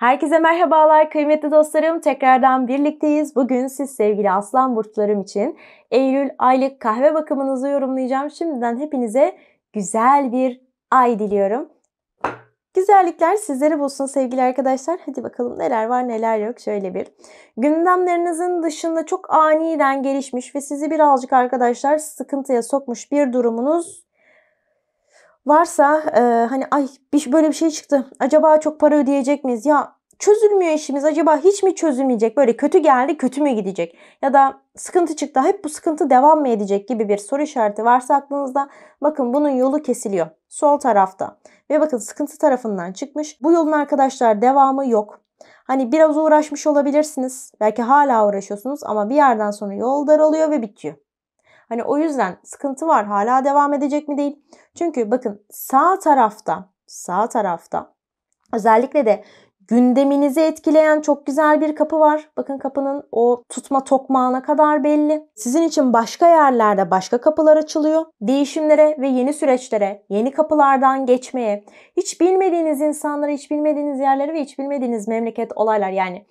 Herkese merhabalar kıymetli dostlarım. Tekrardan birlikteyiz. Bugün siz sevgili aslan burçlarım için Eylül aylık kahve bakımınızı yorumlayacağım. Şimdiden hepinize güzel bir ay diliyorum. Güzellikler sizlere bulsun sevgili arkadaşlar. Hadi bakalım neler var neler yok şöyle bir. Gündemlerinizin dışında çok aniden gelişmiş ve sizi birazcık arkadaşlar sıkıntıya sokmuş bir durumunuz varsa e, hani ay bir, böyle bir şey çıktı. Acaba çok para ödeyecek miyiz? Ya çözülmüyor işimiz. Acaba hiç mi çözülmeyecek? Böyle kötü geldi, kötü mü gidecek? Ya da sıkıntı çıktı, hep bu sıkıntı devam mı edecek gibi bir soru işareti varsa aklınızda bakın bunun yolu kesiliyor. Sol tarafta. Ve bakın sıkıntı tarafından çıkmış. Bu yolun arkadaşlar devamı yok. Hani biraz uğraşmış olabilirsiniz. Belki hala uğraşıyorsunuz ama bir yerden sonra yol daralıyor ve bitiyor. Hani o yüzden sıkıntı var. Hala devam edecek mi değil? Çünkü bakın sağ tarafta, sağ tarafta özellikle de gündeminizi etkileyen çok güzel bir kapı var. Bakın kapının o tutma tokmağına kadar belli. Sizin için başka yerlerde başka kapılar açılıyor. Değişimlere ve yeni süreçlere, yeni kapılardan geçmeye, hiç bilmediğiniz insanlara, hiç bilmediğiniz yerlere ve hiç bilmediğiniz memleket olaylar yani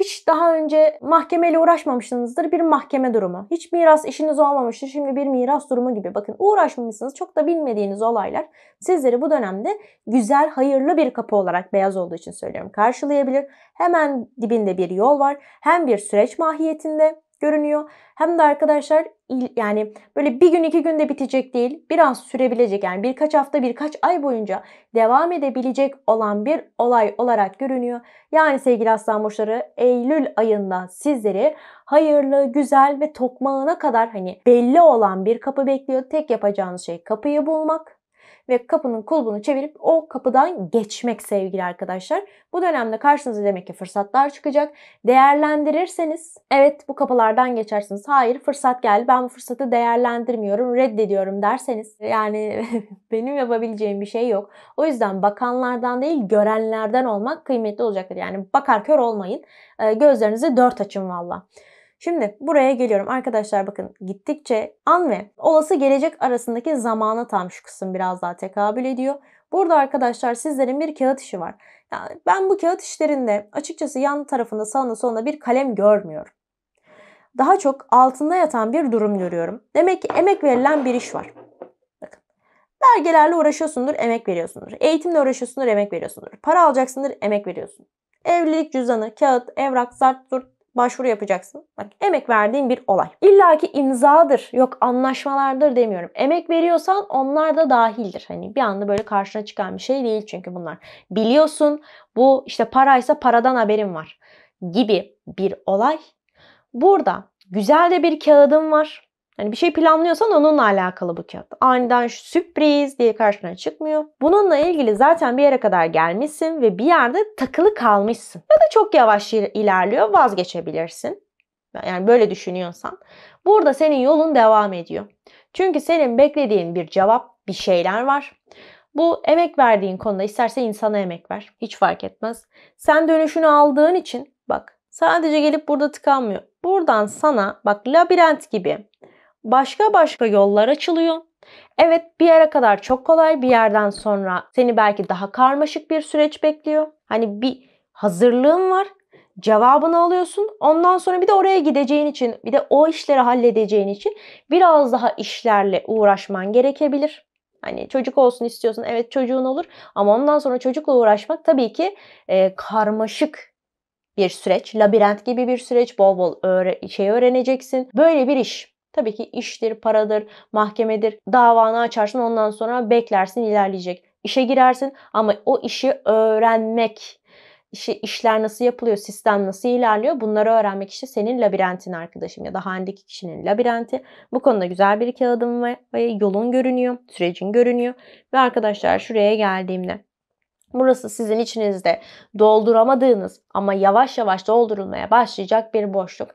hiç daha önce mahkemeyle uğraşmamışsınızdır bir mahkeme durumu. Hiç miras işiniz olmamıştır şimdi bir miras durumu gibi. Bakın uğraşmamışsınız çok da bilmediğiniz olaylar sizleri bu dönemde güzel hayırlı bir kapı olarak beyaz olduğu için söylüyorum karşılayabilir. Hemen dibinde bir yol var hem bir süreç mahiyetinde görünüyor. Hem de arkadaşlar yani böyle bir gün iki günde bitecek değil biraz sürebilecek yani birkaç hafta birkaç ay boyunca devam edebilecek olan bir olay olarak görünüyor. Yani sevgili aslan burçları Eylül ayında sizleri hayırlı, güzel ve tokmağına kadar hani belli olan bir kapı bekliyor. Tek yapacağınız şey kapıyı bulmak ve kapının kulbunu çevirip o kapıdan geçmek sevgili arkadaşlar. Bu dönemde karşınıza demek ki fırsatlar çıkacak. Değerlendirirseniz evet bu kapılardan geçersiniz. Hayır fırsat geldi ben bu fırsatı değerlendirmiyorum reddediyorum derseniz yani benim yapabileceğim bir şey yok. O yüzden bakanlardan değil görenlerden olmak kıymetli olacaktır. Yani bakar kör olmayın. Ee, gözlerinizi dört açın valla. Şimdi buraya geliyorum arkadaşlar bakın gittikçe an ve olası gelecek arasındaki zamana tam şu kısım biraz daha tekabül ediyor. Burada arkadaşlar sizlerin bir kağıt işi var. Yani ben bu kağıt işlerinde açıkçası yan tarafında sağında solunda bir kalem görmüyorum. Daha çok altında yatan bir durum görüyorum. Demek ki emek verilen bir iş var. Bakın. Belgelerle uğraşıyorsundur, emek veriyorsundur. Eğitimle uğraşıyorsundur, emek veriyorsundur. Para alacaksındır, emek veriyorsun. Evlilik cüzdanı, kağıt, evrak, zart, zurt başvuru yapacaksın. Bak emek verdiğin bir olay. İlla ki imzadır, yok anlaşmalardır demiyorum. Emek veriyorsan onlar da dahildir. Hani bir anda böyle karşına çıkan bir şey değil çünkü bunlar. Biliyorsun bu işte paraysa paradan haberim var gibi bir olay. Burada güzel de bir kağıdım var. Hani bir şey planlıyorsan onunla alakalı bu kağıt. Aniden şu sürpriz diye karşına çıkmıyor. Bununla ilgili zaten bir yere kadar gelmişsin ve bir yerde takılı kalmışsın. Ya da çok yavaş ilerliyor vazgeçebilirsin. Yani böyle düşünüyorsan. Burada senin yolun devam ediyor. Çünkü senin beklediğin bir cevap, bir şeyler var. Bu emek verdiğin konuda isterse insana emek ver. Hiç fark etmez. Sen dönüşünü aldığın için bak sadece gelip burada tıkanmıyor. Buradan sana bak labirent gibi başka başka yollar açılıyor. Evet bir yere kadar çok kolay bir yerden sonra seni belki daha karmaşık bir süreç bekliyor. Hani bir hazırlığın var cevabını alıyorsun. Ondan sonra bir de oraya gideceğin için, bir de o işleri halledeceğin için biraz daha işlerle uğraşman gerekebilir. Hani çocuk olsun istiyorsun, evet çocuğun olur ama ondan sonra çocukla uğraşmak tabii ki e, karmaşık bir süreç, labirent gibi bir süreç, bol bol öğre şey öğreneceksin. Böyle bir iş. Tabii ki iştir, paradır, mahkemedir. Davanı açarsın ondan sonra beklersin ilerleyecek. İşe girersin ama o işi öğrenmek, işi, işler nasıl yapılıyor, sistem nasıl ilerliyor bunları öğrenmek işte senin labirentin arkadaşım ya da handeki kişinin labirenti. Bu konuda güzel bir kağıdım ve yolun görünüyor, sürecin görünüyor. Ve arkadaşlar şuraya geldiğimde Burası sizin içinizde dolduramadığınız ama yavaş yavaş doldurulmaya başlayacak bir boşluk.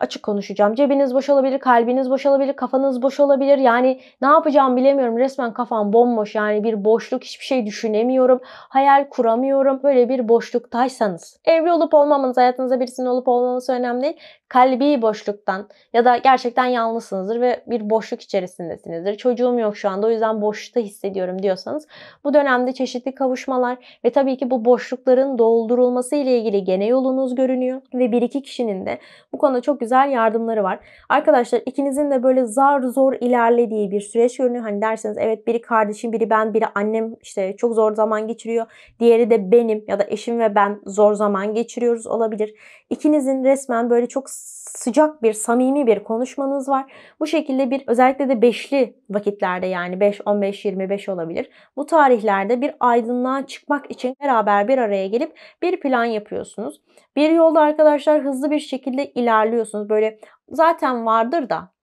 Açık konuşacağım. Cebiniz boş olabilir, kalbiniz boş olabilir, kafanız boş olabilir. Yani ne yapacağım bilemiyorum. Resmen kafam bomboş. Yani bir boşluk, hiçbir şey düşünemiyorum. Hayal kuramıyorum. Böyle bir boşluktaysanız. Evli olup olmamanız, hayatınızda birisinin olup olmaması önemli değil kalbi boşluktan ya da gerçekten yalnızsınızdır ve bir boşluk içerisindesinizdir. Çocuğum yok şu anda o yüzden boşlukta hissediyorum diyorsanız bu dönemde çeşitli kavuşmalar ve tabii ki bu boşlukların doldurulması ile ilgili gene yolunuz görünüyor ve bir iki kişinin de bu konuda çok güzel yardımları var. Arkadaşlar ikinizin de böyle zar zor ilerlediği bir süreç görünüyor. Hani derseniz evet biri kardeşim, biri ben, biri annem işte çok zor zaman geçiriyor. Diğeri de benim ya da eşim ve ben zor zaman geçiriyoruz olabilir. İkinizin resmen böyle çok sıcak bir, samimi bir konuşmanız var. Bu şekilde bir özellikle de beşli vakitlerde yani 5, 15, 25 olabilir. Bu tarihlerde bir aydınlığa çıkmak için beraber bir araya gelip bir plan yapıyorsunuz. Bir yolda arkadaşlar hızlı bir şekilde ilerliyorsunuz. Böyle zaten vardır da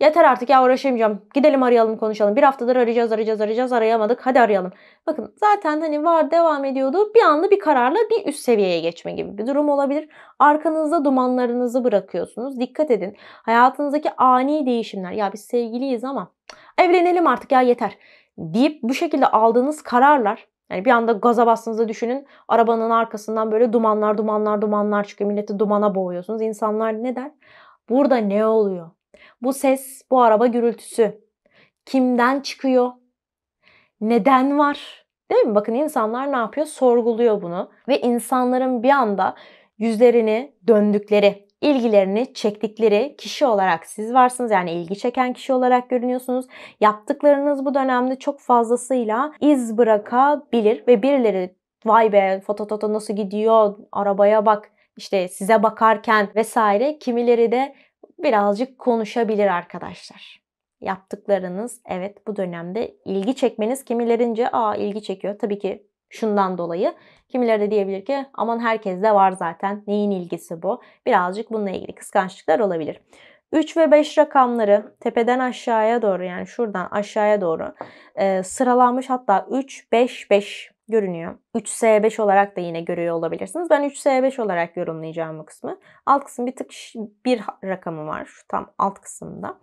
Yeter artık ya uğraşamayacağım. Gidelim arayalım konuşalım. Bir haftadır arayacağız arayacağız arayacağız arayamadık. Hadi arayalım. Bakın zaten hani var devam ediyordu. Bir anda bir kararla bir üst seviyeye geçme gibi bir durum olabilir. Arkanızda dumanlarınızı bırakıyorsunuz. Dikkat edin. Hayatınızdaki ani değişimler. Ya biz sevgiliyiz ama evlenelim artık ya yeter. Deyip bu şekilde aldığınız kararlar yani bir anda gaza bastığınızda düşünün arabanın arkasından böyle dumanlar dumanlar dumanlar çıkıyor. Milleti dumana boğuyorsunuz. İnsanlar ne der? Burada ne oluyor? Bu ses, bu araba gürültüsü kimden çıkıyor? Neden var? Değil mi? Bakın insanlar ne yapıyor? Sorguluyor bunu ve insanların bir anda yüzlerini döndükleri, ilgilerini çektikleri kişi olarak siz varsınız. Yani ilgi çeken kişi olarak görünüyorsunuz. Yaptıklarınız bu dönemde çok fazlasıyla iz bırakabilir ve birileri vay be fotototo nasıl gidiyor arabaya bak işte size bakarken vesaire kimileri de birazcık konuşabilir arkadaşlar. Yaptıklarınız evet bu dönemde ilgi çekmeniz kimilerince aa ilgi çekiyor. Tabii ki şundan dolayı. Kimileri de diyebilir ki aman herkes de var zaten. Neyin ilgisi bu? Birazcık bununla ilgili kıskançlıklar olabilir. 3 ve 5 rakamları tepeden aşağıya doğru yani şuradan aşağıya doğru e, sıralanmış hatta 3 5 5 görünüyor. 3S5 olarak da yine görüyor olabilirsiniz. Ben 3S5 olarak yorumlayacağım bu kısmı. Alt kısım bir tık bir rakamı var. Şu tam alt kısımda.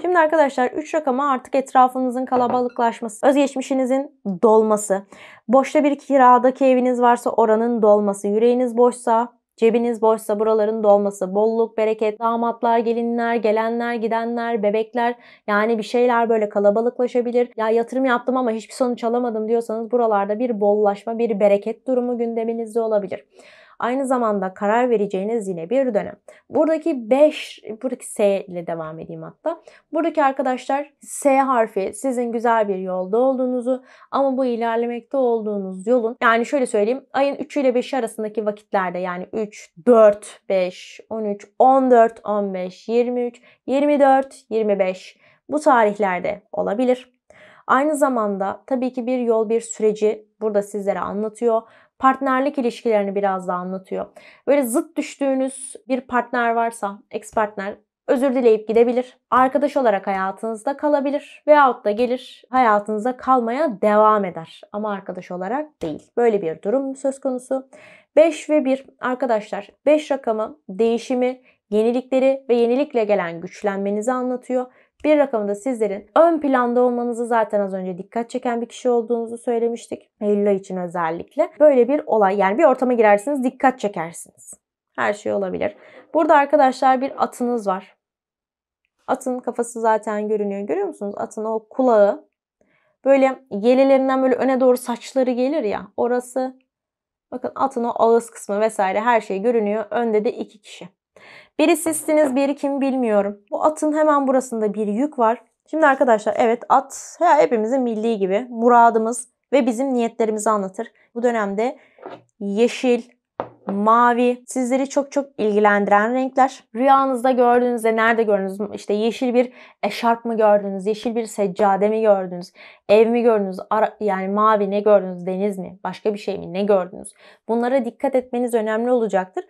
Şimdi arkadaşlar 3 rakamı artık etrafınızın kalabalıklaşması, özgeçmişinizin dolması, boşta bir kiradaki eviniz varsa oranın dolması, yüreğiniz boşsa Cebiniz boşsa buraların dolması, bolluk, bereket, damatlar, gelinler, gelenler, gidenler, bebekler yani bir şeyler böyle kalabalıklaşabilir. Ya yatırım yaptım ama hiçbir sonuç alamadım diyorsanız buralarda bir bollaşma, bir bereket durumu gündeminizde olabilir. Aynı zamanda karar vereceğiniz yine bir dönem. Buradaki 5, buradaki S ile devam edeyim hatta. Buradaki arkadaşlar S harfi sizin güzel bir yolda olduğunuzu ama bu ilerlemekte olduğunuz yolun yani şöyle söyleyeyim ayın 3 ile 5'i arasındaki vakitlerde yani 3, 4, 5, 13, 14, 15, 23, 24, 25 bu tarihlerde olabilir. Aynı zamanda tabii ki bir yol bir süreci burada sizlere anlatıyor partnerlik ilişkilerini biraz da anlatıyor. Böyle zıt düştüğünüz bir partner varsa, ex partner özür dileyip gidebilir. Arkadaş olarak hayatınızda kalabilir veyahut da gelir hayatınızda kalmaya devam eder ama arkadaş olarak değil. Böyle bir durum söz konusu. 5 ve 1 arkadaşlar 5 rakamı değişimi, yenilikleri ve yenilikle gelen güçlenmenizi anlatıyor. Bir rakamda sizlerin ön planda olmanızı zaten az önce dikkat çeken bir kişi olduğunuzu söylemiştik. Eylül için özellikle. Böyle bir olay yani bir ortama girersiniz dikkat çekersiniz. Her şey olabilir. Burada arkadaşlar bir atınız var. Atın kafası zaten görünüyor. Görüyor musunuz? Atın o kulağı böyle yelelerinden böyle öne doğru saçları gelir ya. Orası bakın atın o ağız kısmı vesaire her şey görünüyor. Önde de iki kişi. Biri sizsiniz, biri kim bilmiyorum. Bu atın hemen burasında bir yük var. Şimdi arkadaşlar evet at ya hepimizin milli gibi muradımız ve bizim niyetlerimizi anlatır. Bu dönemde yeşil, mavi sizleri çok çok ilgilendiren renkler. Rüyanızda gördüğünüzde nerede gördünüz? İşte yeşil bir eşarp mı gördünüz? Yeşil bir seccade mi gördünüz? Ev mi gördünüz? Ara, yani mavi ne gördünüz? Deniz mi? Başka bir şey mi? Ne gördünüz? Bunlara dikkat etmeniz önemli olacaktır.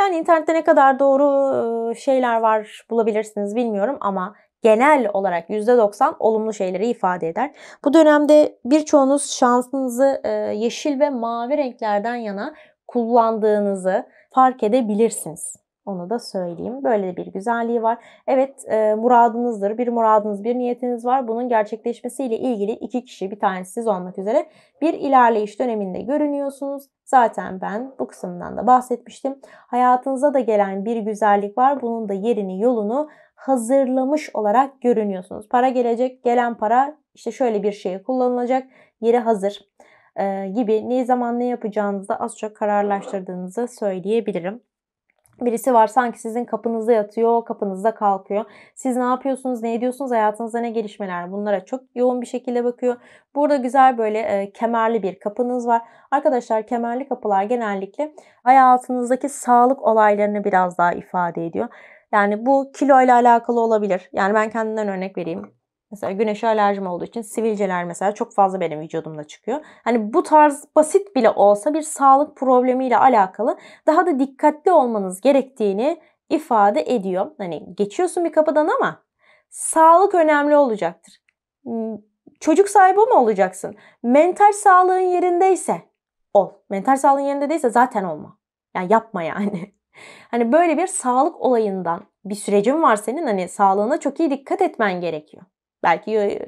Yani internette ne kadar doğru şeyler var bulabilirsiniz bilmiyorum ama genel olarak %90 olumlu şeyleri ifade eder. Bu dönemde birçoğunuz şansınızı yeşil ve mavi renklerden yana kullandığınızı fark edebilirsiniz. Onu da söyleyeyim. Böyle bir güzelliği var. Evet e, muradınızdır. Bir muradınız, bir niyetiniz var. Bunun gerçekleşmesiyle ilgili iki kişi, bir tanesi siz olmak üzere bir ilerleyiş döneminde görünüyorsunuz. Zaten ben bu kısımdan da bahsetmiştim. Hayatınıza da gelen bir güzellik var. Bunun da yerini, yolunu hazırlamış olarak görünüyorsunuz. Para gelecek, gelen para işte şöyle bir şeye kullanılacak, yeri hazır gibi ne zaman ne yapacağınızı az çok kararlaştırdığınızı söyleyebilirim. Birisi var sanki sizin kapınızda yatıyor, kapınızda kalkıyor. Siz ne yapıyorsunuz, ne ediyorsunuz, hayatınızda ne gelişmeler bunlara çok yoğun bir şekilde bakıyor. Burada güzel böyle e, kemerli bir kapınız var. Arkadaşlar kemerli kapılar genellikle hayatınızdaki sağlık olaylarını biraz daha ifade ediyor. Yani bu kilo ile alakalı olabilir. Yani ben kendimden örnek vereyim. Mesela güneşe alerjim olduğu için sivilceler mesela çok fazla benim vücudumda çıkıyor. Hani bu tarz basit bile olsa bir sağlık problemiyle alakalı daha da dikkatli olmanız gerektiğini ifade ediyor. Hani geçiyorsun bir kapıdan ama sağlık önemli olacaktır. Hmm, çocuk sahibi mi olacaksın? Mental sağlığın yerindeyse ol. Mental sağlığın yerinde değilse zaten olma. Yani yapma yani. Hani böyle bir sağlık olayından bir sürecin var senin hani sağlığına çok iyi dikkat etmen gerekiyor. Belki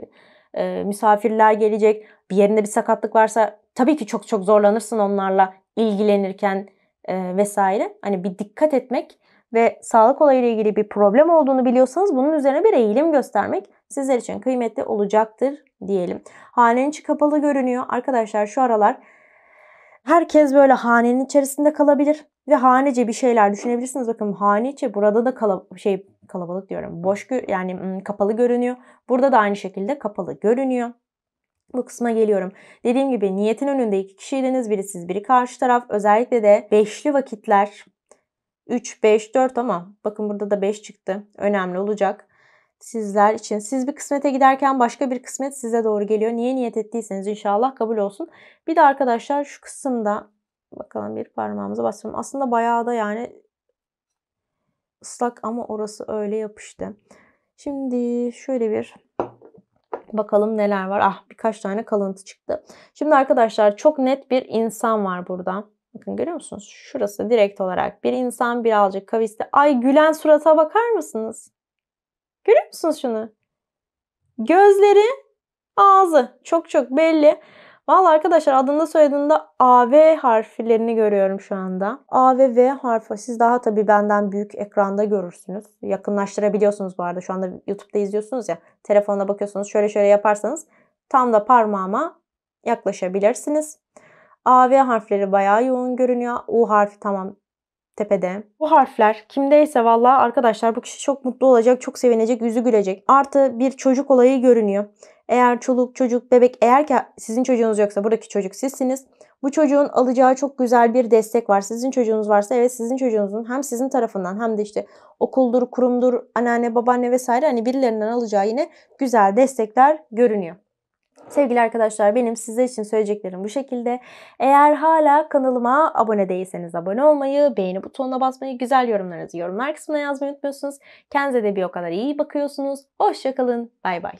e, misafirler gelecek. Bir yerinde bir sakatlık varsa tabii ki çok çok zorlanırsın onlarla ilgilenirken e, vesaire. Hani bir dikkat etmek ve sağlık olayıyla ilgili bir problem olduğunu biliyorsanız bunun üzerine bir eğilim göstermek sizler için kıymetli olacaktır diyelim. Hanenin içi kapalı görünüyor. Arkadaşlar şu aralar herkes böyle hanenin içerisinde kalabilir ve hanece bir şeyler düşünebilirsiniz. Bakın hane içi burada da kala, şey kalabalık diyorum. Boş yani kapalı görünüyor. Burada da aynı şekilde kapalı görünüyor. Bu kısma geliyorum. Dediğim gibi niyetin önünde iki kişiydiniz. Biri siz biri karşı taraf. Özellikle de beşli vakitler 3, 5, 4 ama bakın burada da 5 çıktı. Önemli olacak sizler için. Siz bir kısmete giderken başka bir kısmet size doğru geliyor. Niye niyet ettiyseniz inşallah kabul olsun. Bir de arkadaşlar şu kısımda bakalım bir parmağımıza basıyorum. Aslında bayağı da yani ıslak ama orası öyle yapıştı. Şimdi şöyle bir bakalım neler var. Ah birkaç tane kalıntı çıktı. Şimdi arkadaşlar çok net bir insan var burada. Bakın görüyor musunuz? Şurası direkt olarak bir insan birazcık kavisli. Ay gülen surata bakar mısınız? Görüyor musunuz şunu? Gözleri, ağzı çok çok belli. Vallahi arkadaşlar adında söylediğinde A V harflerini görüyorum şu anda. A ve V harfi. Siz daha tabii benden büyük ekranda görürsünüz. Yakınlaştırabiliyorsunuz bu arada. Şu anda YouTube'da izliyorsunuz ya. telefonla bakıyorsunuz. Şöyle şöyle yaparsanız tam da parmağıma yaklaşabilirsiniz. AV harfleri bayağı yoğun görünüyor. U harfi tamam tepede. Bu harfler kimdeyse vallahi arkadaşlar bu kişi çok mutlu olacak, çok sevinecek, yüzü gülecek. Artı bir çocuk olayı görünüyor. Eğer çoluk çocuk bebek eğer ki sizin çocuğunuz yoksa buradaki çocuk sizsiniz. Bu çocuğun alacağı çok güzel bir destek var. Sizin çocuğunuz varsa evet sizin çocuğunuzun hem sizin tarafından hem de işte okuldur, kurumdur, anneanne, babaanne vesaire hani birilerinden alacağı yine güzel destekler görünüyor. Sevgili arkadaşlar benim size için söyleyeceklerim bu şekilde. Eğer hala kanalıma abone değilseniz abone olmayı, beğeni butonuna basmayı, güzel yorumlarınızı yorumlar kısmına yazmayı unutmuyorsunuz. Kendinize de bir o kadar iyi bakıyorsunuz. Hoşçakalın, bay bay.